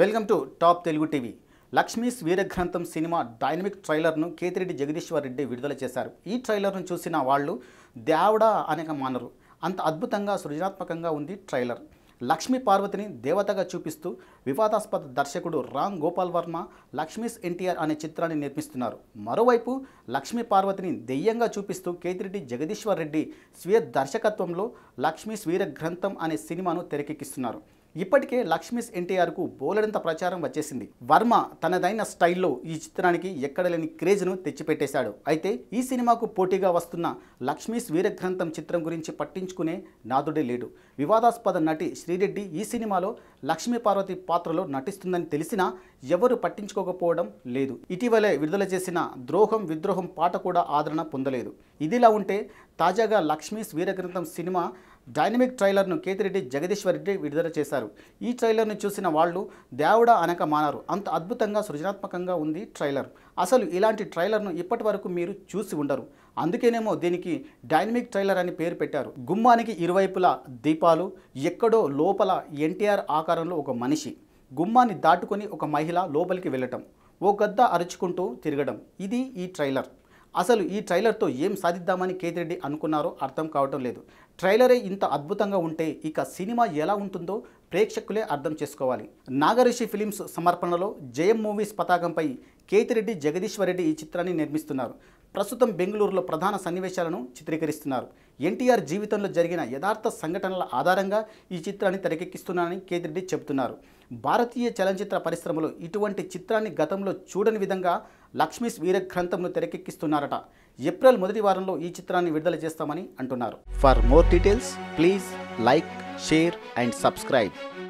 welcome to top Telugu TV Lakshmi's Veeragrandham cinema dynamic ట్రైలర్ను కేతిరెడ్డి జగదీశ్వర్ రెడ్డి విడుదల చేశారు ఈ ట్రైలర్ను చూసిన వాళ్ళు దేవుడా అనేక మానరు అంత అద్భుతంగా సృజనాత్మకంగా ఉంది ట్రైలర్ లక్ష్మీ పార్వతిని దేవతగా చూపిస్తూ వివాదాస్పద దర్శకుడు రామ్ గోపాల్ వర్మ లక్ష్మీస్ ఎన్టీఆర్ అనే చిత్రాన్ని నిర్మిస్తున్నారు మరోవైపు లక్ష్మీ పార్వతిని దెయ్యంగా చూపిస్తూ కేతిరెడ్డి జగదీశ్వర్ రెడ్డి స్వీయ దర్శకత్వంలో లక్ష్మీ స్వీర గ్రంథం అనే సినిమాను తెరకెక్కిస్తున్నారు ఇప్పటికే లక్ష్మీస్ ఎన్టీఆర్కు బోలెడంత ప్రచారం వచ్చేసింది వర్మ తనదైన స్టైల్లో ఈ చిత్రానికి ఎక్కడలేని క్రేజ్ను తెచ్చిపెట్టేశాడు అయితే ఈ సినిమాకు పోటీగా వస్తున్న లక్ష్మీస్ వీరగ్రంథం చిత్రం గురించి పట్టించుకునే నాదుడే లేడు వివాదాస్పద నటి శ్రీరెడ్డి ఈ సినిమాలో లక్ష్మీ పార్వతి పాత్రలో నటిస్తుందని తెలిసినా ఎవరు పట్టించుకోకపోవడం లేదు ఇటీవలే విడుదల చేసిన ద్రోహం విద్రోహం పాట కూడా ఆదరణ పొందలేదు ఇదిలా ఉంటే తాజాగా లక్ష్మీస్ వీరగ్రంథం సినిమా డైనమిక్ ట్రైలర్ను కేతిరెడ్డి జగదీశ్వర్ రెడ్డి విడుదల చేశారు ఈ ట్రైలర్ను చూసిన వాళ్ళు దేవుడా అనక మానారు అంత అద్భుతంగా సృజనాత్మకంగా ఉంది ట్రైలర్ అసలు ఇలాంటి ట్రైలర్ను ఇప్పటి వరకు మీరు చూసి ఉండరు అందుకేనేమో దీనికి డైనమిక్ ట్రైలర్ అని పేరు పెట్టారు గుమ్మానికి ఇరువైపులా దీపాలు ఎక్కడో లోపల ఎన్టీఆర్ ఆకారంలో ఒక మనిషి గుమ్మాన్ని దాటుకొని ఒక మహిళ లోపలికి వెళ్ళటం ఓ గద్ద అరుచుకుంటూ తిరగడం ఇది ఈ ట్రైలర్ అసలు ఈ ట్రైలర్తో ఏం సాధిద్దామని కేతిరెడ్డి అనుకున్నారో అర్థం కావటం లేదు ట్రైలరే ఇంత అద్భుతంగా ఉంటే ఇక సినిమా ఎలా ఉంటుందో ప్రేక్షకులే అర్థం చేసుకోవాలి నాగరిషి ఫిలిమ్స్ సమర్పణలో జయం మూవీస్ పతాకంపై కేతిరెడ్డి రెడ్డి ఈ చిత్రాన్ని నిర్మిస్తున్నారు ప్రస్తుతం బెంగళూరులో ప్రధాన సన్నివేశాలను చిత్రీకరిస్తున్నారు ఎన్టీఆర్ జీవితంలో జరిగిన యథార్థ సంఘటనల ఆధారంగా ఈ చిత్రాన్ని తెరకెక్కిస్తున్నానని కేతిరెడ్డి చెబుతున్నారు భారతీయ చలనచిత్ర పరిశ్రమలో ఇటువంటి చిత్రాన్ని గతంలో చూడని విధంగా లక్ష్మీస్ వీరగ్రంథంను తెరకెక్కిస్తున్నారట ఏప్రిల్ మొదటి వారంలో ఈ చిత్రాన్ని విడుదల చేస్తామని అంటున్నారు for more details please like share and subscribe